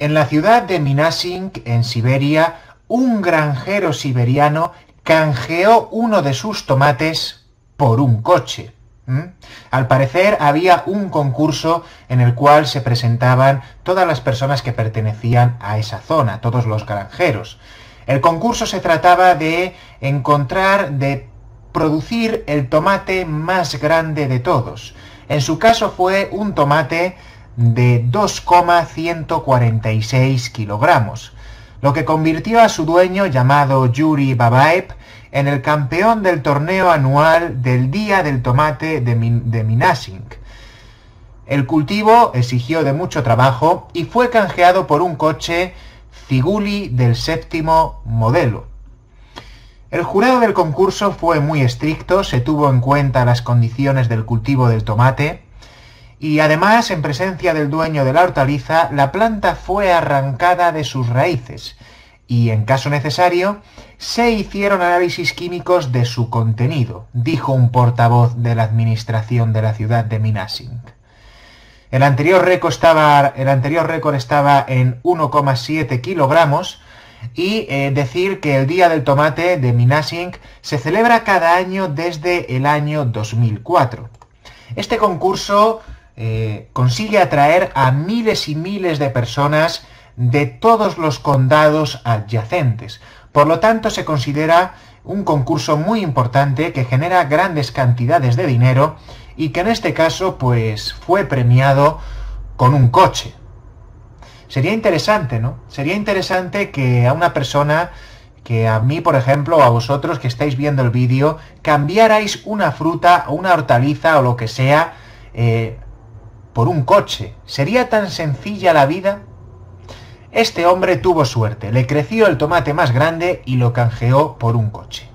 En la ciudad de Minasink, en Siberia, un granjero siberiano canjeó uno de sus tomates por un coche. Al parecer había un concurso en el cual se presentaban todas las personas que pertenecían a esa zona, todos los granjeros. El concurso se trataba de encontrar, de producir el tomate más grande de todos. En su caso fue un tomate de 2,146 kilogramos, lo que convirtió a su dueño llamado Yuri Babaev en el campeón del torneo anual del Día del Tomate de, El cultivo exigió de mucho trabajo y fue canjeado por un coche Figuli del séptimo modelo. El jurado del concurso fue muy estricto, se tuvo en cuenta las condiciones del cultivo del tomate, y además, en presencia del dueño de la hortaliza, la planta fue arrancada de sus raíces y, en caso necesario, se hicieron análisis químicos de su contenido, dijo un portavoz de la administración de la ciudad de Minasink El anterior récord estaba, el anterior récord estaba en 1,7 kilogramos y eh, decir que el Día del Tomate de Minasink se celebra cada año desde el año 2004. Este concurso eh, consigue atraer a miles y miles de personas de todos los condados adyacentes. Por lo tanto, se considera un concurso muy importante que genera grandes cantidades de dinero y que en este caso pues fue premiado con un coche. Sería interesante, ¿no? Sería interesante que a una persona que a mí, por ejemplo, o a vosotros que estáis viendo el vídeo, cambiarais una fruta o una hortaliza o lo que sea eh, por un coche. ¿Sería tan sencilla la vida? Este hombre tuvo suerte, le creció el tomate más grande y lo canjeó por un coche.